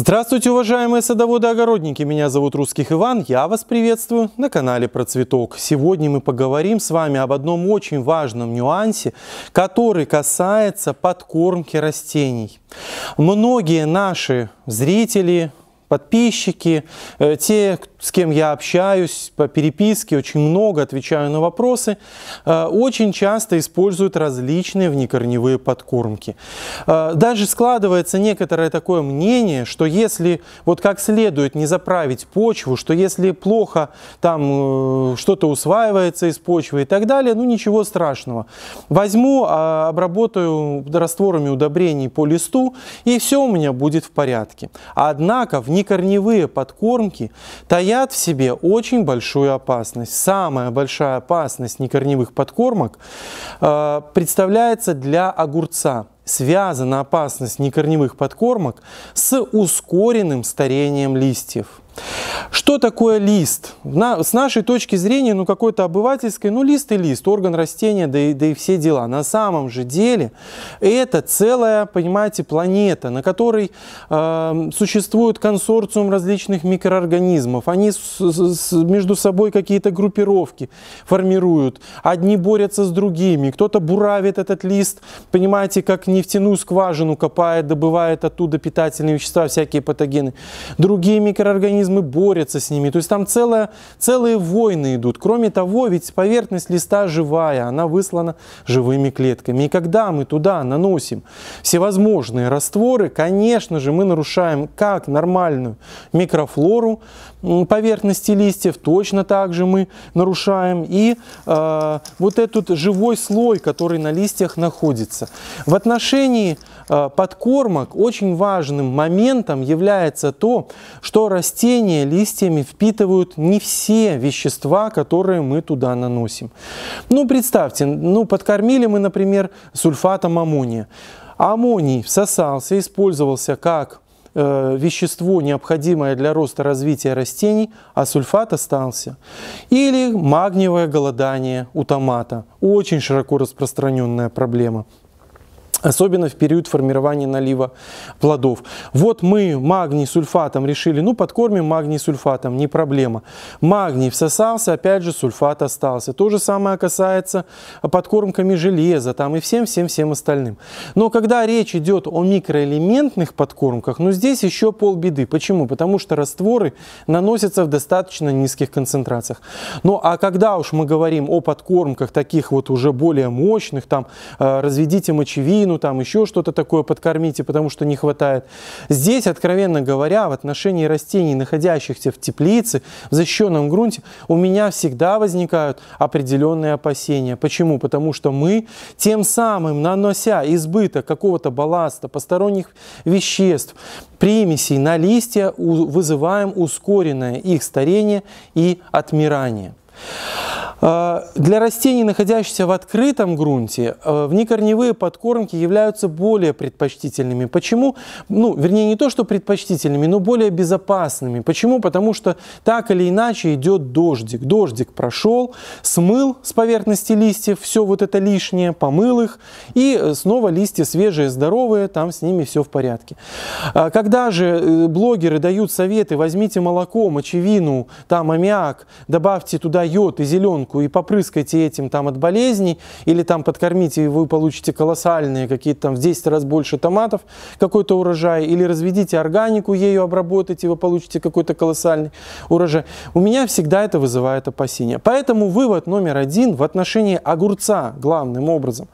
Здравствуйте, уважаемые садоводы-огородники! Меня зовут Русских Иван, я вас приветствую на канале Про Цветок. Сегодня мы поговорим с вами об одном очень важном нюансе, который касается подкормки растений. Многие наши зрители, подписчики, э, те, с кем я общаюсь по переписке, очень много отвечаю на вопросы, э, очень часто используют различные внекорневые подкормки. Э, даже складывается некоторое такое мнение, что если вот как следует не заправить почву, что если плохо там что-то усваивается из почвы и так далее, ну ничего страшного. Возьму, а, обработаю растворами удобрений по листу, и все у меня будет в порядке. Однако в некорневые подкормки таят в себе очень большую опасность. Самая большая опасность некорневых подкормок э, представляется для огурца. Связана опасность некорневых подкормок с ускоренным старением листьев. Что такое лист? На, с нашей точки зрения, ну какой-то обывательской, ну лист и лист, орган растения, да и, да и все дела. На самом же деле это целая, понимаете, планета, на которой э, существует консорциум различных микроорганизмов. Они с, с, между собой какие-то группировки формируют. Одни борются с другими, кто-то буравит этот лист, понимаете, как нефтяную скважину копает, добывает оттуда питательные вещества, всякие патогены. Другие микроорганизмы механизмы борются с ними. То есть там целое, целые войны идут. Кроме того, ведь поверхность листа живая, она выслана живыми клетками. И когда мы туда наносим всевозможные растворы, конечно же, мы нарушаем как нормальную микрофлору поверхности листьев, точно так же мы нарушаем и э, вот этот живой слой, который на листьях находится. В отношении Э, подкормок очень важным моментом является то, что растения листьями впитывают не все вещества, которые мы туда наносим. Ну, представьте, ну, подкормили мы, например, сульфатом аммония. Аммоний всосался, использовался как э, вещество, необходимое для роста развития растений, а сульфат остался. Или магниевое голодание у томата. Очень широко распространенная проблема особенно в период формирования налива плодов. Вот мы магний сульфатом решили, ну подкормим магний сульфатом, не проблема. Магний всосался, опять же сульфат остался. То же самое касается подкормками железа там и всем-всем-всем остальным. Но когда речь идет о микроэлементных подкормках, ну здесь еще полбеды. Почему? Потому что растворы наносятся в достаточно низких концентрациях. Ну а когда уж мы говорим о подкормках таких вот уже более мощных, там э, разведите мочевину, спину, там еще что-то такое подкормите, потому что не хватает. Здесь, откровенно говоря, в отношении растений, находящихся в теплице, в защищенном грунте, у меня всегда возникают определенные опасения. Почему? Потому что мы тем самым, нанося избыток какого-то балласта, посторонних веществ, примесей на листья, вызываем ускоренное их старение и отмирание. А, для растений, находящихся в открытом грунте, а, внекорневые подкормки являются более предпочтительными. Почему? Ну, вернее, не то, что предпочтительными, но более безопасными. Почему? Потому что так или иначе идет дождик. Дождик прошел, смыл с поверхности листьев все вот это лишнее, помыл их, и э, снова листья свежие, здоровые, там с ними все в порядке. А, когда же э, блогеры дают советы, возьмите молоко, мочевину, там аммиак, добавьте туда йод и зеленку, ребенку и попрыскайте этим там от болезней, или там подкормите, и вы получите колоссальные какие-то там в 10 раз больше томатов какой-то урожай, или разведите органику, ею обработайте, и вы получите какой-то колоссальный урожай. У меня всегда это вызывает опасения. Поэтому вывод номер один в отношении огурца главным образом,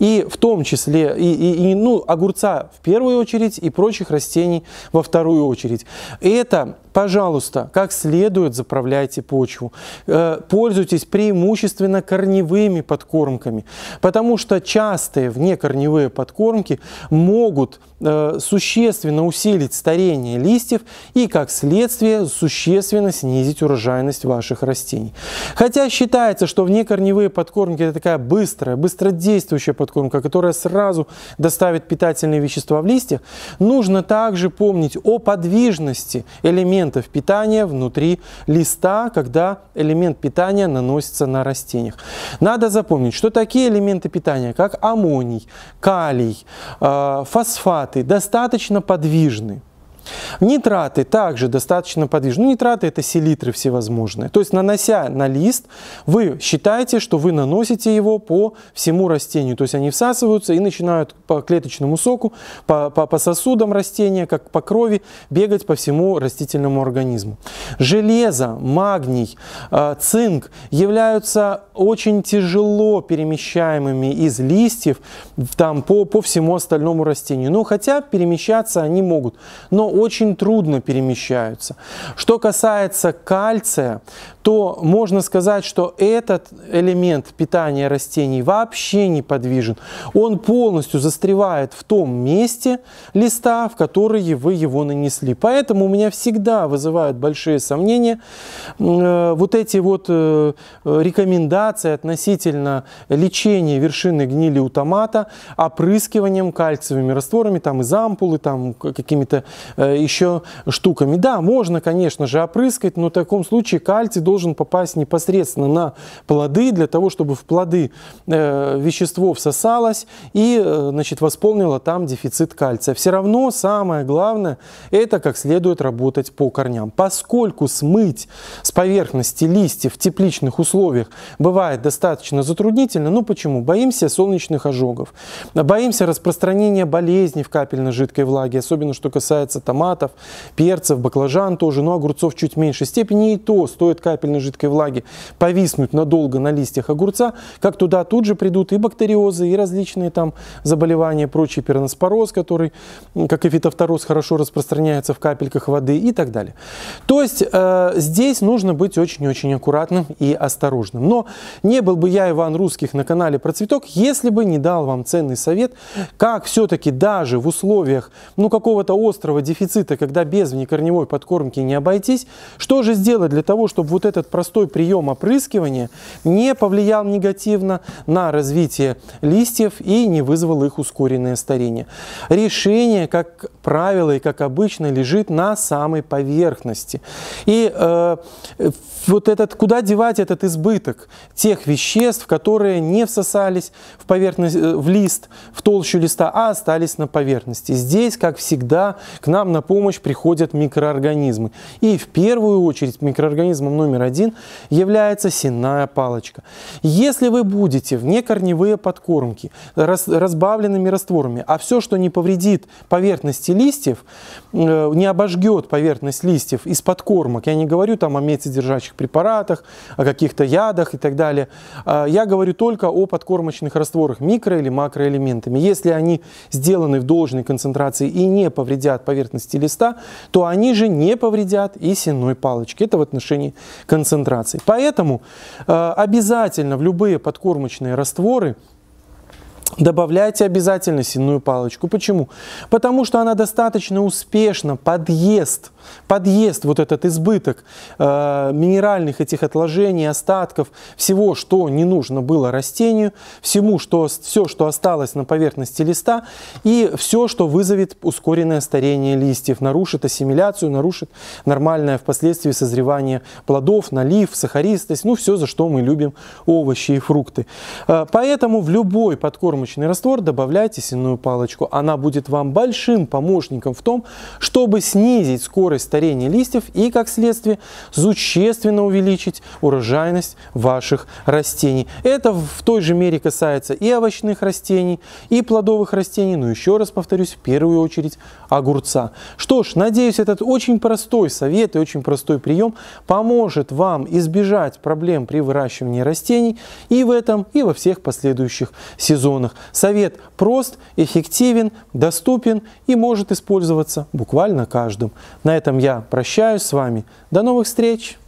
и в том числе, и, и, и ну, огурца в первую очередь, и прочих растений во вторую очередь. Это, пожалуйста, как следует заправляйте почву. Э, пользуйтесь преимущественно корневыми подкормками, потому что частые внекорневые подкормки могут э, существенно усилить старение листьев и, как следствие, существенно снизить урожайность ваших растений. Хотя считается, что внекорневые подкормки – это такая быстрая, быстродействующая подкормка, которая сразу доставит питательные вещества в листьях, нужно также помнить о подвижности элементов питания внутри листа, когда элемент питания наносит выносится на растениях. Надо запомнить, что такие элементы питания, как аммоний, калий, э, фосфаты, достаточно подвижны. Нитраты также достаточно подвижны. Ну, нитраты это селитры всевозможные. То есть, нанося на лист, вы считаете, что вы наносите его по всему растению. То есть, они всасываются и начинают по клеточному соку, по, по, по сосудам растения, как по крови, бегать по всему растительному организму. Железо, магний, э, цинк являются очень тяжело перемещаемыми из листьев там, по, по всему остальному растению. Ну, хотя перемещаться они могут, но очень трудно перемещаются. Что касается кальция, то можно сказать, что этот элемент питания растений вообще не подвижен. Он полностью застревает в том месте листа, в которое вы его нанесли. Поэтому у меня всегда вызывают большие сомнения э, вот эти вот э, рекомендации относительно лечения вершины гнили у томата, опрыскиванием кальциевыми растворами там, из ампулы, там, какими-то э, еще штуками. Да, можно, конечно же, опрыскать, но в таком случае кальций должен попасть непосредственно на плоды, для того, чтобы в плоды э, вещество всосалось и э, значит, восполнило там дефицит кальция. Все равно самое главное – это как следует работать по корням. Поскольку смыть с поверхности листьев в тепличных условиях бывает достаточно затруднительно, ну почему? Боимся солнечных ожогов, боимся распространения болезней в капельно-жидкой влаге, особенно что касается там томатов, перцев, баклажан тоже, но огурцов чуть меньше степени. И то стоит капельной жидкой влаги повиснуть надолго на листьях огурца, как туда тут же придут и бактериозы, и различные там заболевания, прочий пероноспороз, который, как и фитофтороз, хорошо распространяется в капельках воды и так далее. То есть э, здесь нужно быть очень-очень аккуратным и осторожным. Но не был бы я, Иван Русских, на канале про цветок, если бы не дал вам ценный совет, как все-таки даже в условиях ну, какого-то острого дефицита, дефицита, когда без внекорневой подкормки не обойтись, что же сделать для того, чтобы вот этот простой прием опрыскивания не повлиял негативно на развитие листьев и не вызвал их ускоренное старение? Решение, как правило и как обычно, лежит на самой поверхности. И э, вот этот, куда девать этот избыток тех веществ, которые не всосались в, поверхность, э, в лист, в толщу листа, а остались на поверхности? Здесь, как всегда, к нам нам на помощь приходят микроорганизмы. И в первую очередь микроорганизмом номер один является сенная палочка. Если вы будете вне корневые подкормки разбавленными растворами, а все, что не повредит поверхности листьев, э, не обожгет поверхность листьев из подкормок, я не говорю там о медсодержащих препаратах, о каких-то ядах и так далее, а я говорю только о подкормочных растворах микро- или макроэлементами. Если они сделаны в должной концентрации и не повредят поверхность поверхности листа, то они же не повредят и сенной палочке. Это в отношении концентрации. Поэтому э, обязательно в любые подкормочные растворы Добавляйте обязательно сенную палочку. Почему? Потому что она достаточно успешно подъест – подъест вот этот избыток э, минеральных этих отложений, остатков, всего, что не нужно было растению, всему, что, все, что осталось на поверхности листа и все, что вызовет ускоренное старение листьев, нарушит ассимиляцию, нарушит нормальное впоследствии созревание плодов, налив, сахаристость, ну все, за что мы любим овощи и фрукты. Э, поэтому в любой подкормочный раствор добавляйте сенную палочку. Она будет вам большим помощником в том, чтобы снизить скорость ускорить старение листьев и, как следствие, существенно увеличить урожайность ваших растений. Это в той же мере касается и овощных растений, и плодовых растений, но еще раз повторюсь, в первую очередь огурца. Что ж, надеюсь, этот очень простой совет и очень простой прием поможет вам избежать проблем при выращивании растений и в этом, и во всех последующих сезонах. Совет прост, эффективен, доступен и может использоваться буквально каждым. На этом я прощаюсь с вами. До новых встреч!